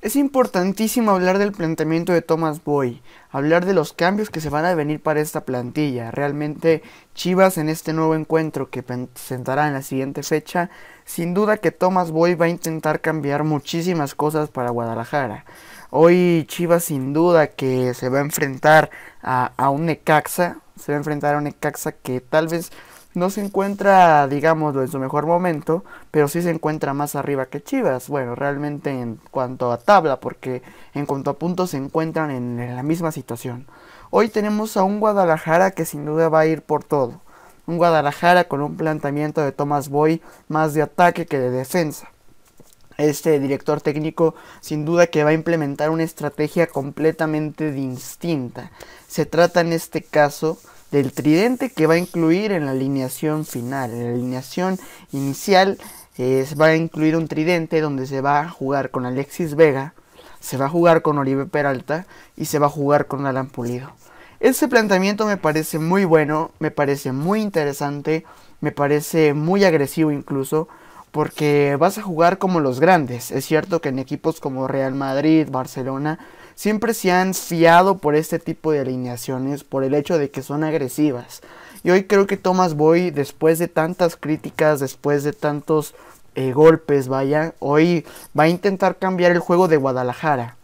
Es importantísimo hablar del planteamiento de Thomas Boy, hablar de los cambios que se van a venir para esta plantilla. Realmente Chivas en este nuevo encuentro que presentará en la siguiente fecha, sin duda que Thomas Boy va a intentar cambiar muchísimas cosas para Guadalajara. Hoy Chivas sin duda que se va a enfrentar a, a un Necaxa, se va a enfrentar a un Necaxa que tal vez no se encuentra, digamos, en su mejor momento, pero sí se encuentra más arriba que Chivas. Bueno, realmente en cuanto a tabla, porque en cuanto a puntos se encuentran en, la misma situación. Hoy tenemos a un Guadalajara que sin duda va a ir por todo. Un Guadalajara con un planteamiento de Thomas Boy más de ataque que de defensa este director técnico sin duda que va a implementar una estrategia completamente distinta. Se trata en este caso del tridente que va a incluir en la alineación final. En la alineación inicial va a incluir un tridente donde se va a jugar con Alexis Vega, se va a jugar con Oribe Peralta y se va a jugar con Alan Pulido. Ese planteamiento me parece muy bueno, me parece muy interesante, me parece muy agresivo incluso, porque vas a jugar como los grandes. Es cierto que en equipos como Real Madrid, Barcelona, siempre se han fiado por este tipo de alineaciones, por el hecho de que son agresivas. Y hoy creo que Thomas Boy, después de tantas críticas, después de tantos eh, golpes, vaya, hoy va a intentar cambiar el juego de Guadalajara.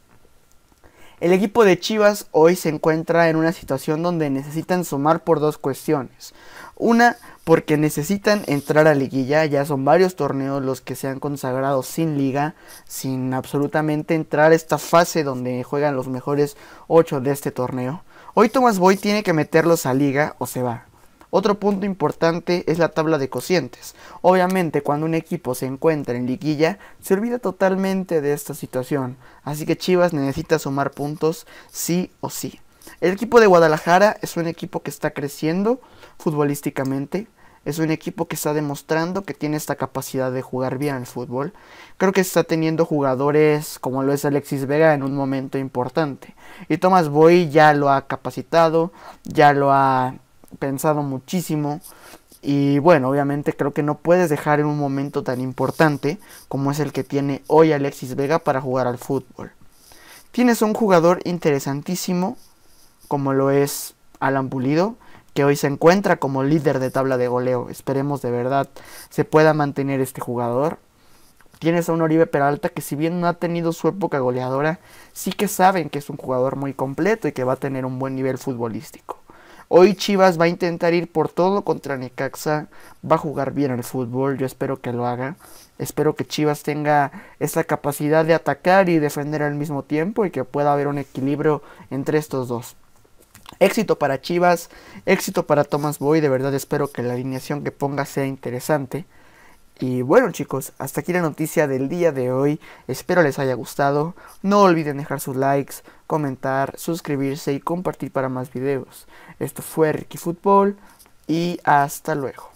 El equipo de Chivas hoy se encuentra en una situación donde necesitan sumar por dos cuestiones. Una, porque necesitan entrar a liguilla, ya son varios torneos los que se han consagrado sin liga, sin absolutamente entrar a esta fase donde juegan los mejores 8 de este torneo. Hoy Tomás Boy tiene que meterlos a liga o se va. Otro punto importante es la tabla de cocientes. Obviamente cuando un equipo se encuentra en liguilla se olvida totalmente de esta situación, así que Chivas necesita sumar puntos sí o sí. El equipo de Guadalajara es un equipo que está creciendo futbolísticamente, es un equipo que está demostrando que tiene esta capacidad de jugar bien el fútbol. Creo que está teniendo jugadores como lo es Alexis Vega en un momento importante. Y Thomas Boy ya lo ha capacitado, ya lo ha pensado muchísimo. Y bueno, obviamente creo que no puedes dejar en un momento tan importante como es el que tiene hoy Alexis Vega para jugar al fútbol. Tienes un jugador interesantísimo como lo es Alan Pulido, que hoy se encuentra como líder de tabla de goleo. Esperemos de verdad se pueda mantener este jugador. Tienes a un Oribe Peralta que si bien no ha tenido su época goleadora, sí que saben que es un jugador muy completo y que va a tener un buen nivel futbolístico. Hoy Chivas va a intentar ir por todo contra Necaxa. Va a jugar bien al fútbol, yo espero que lo haga. Espero que Chivas tenga esa capacidad de atacar y defender al mismo tiempo y que pueda haber un equilibrio entre estos dos. Éxito para Chivas, éxito para Thomas Boy, de verdad espero que la alineación que ponga sea interesante. Y bueno chicos, hasta aquí la noticia del día de hoy. Espero les haya gustado. No olviden dejar sus likes, comentar, suscribirse y compartir para más videos. Esto fue Ricky Fútbol y hasta luego.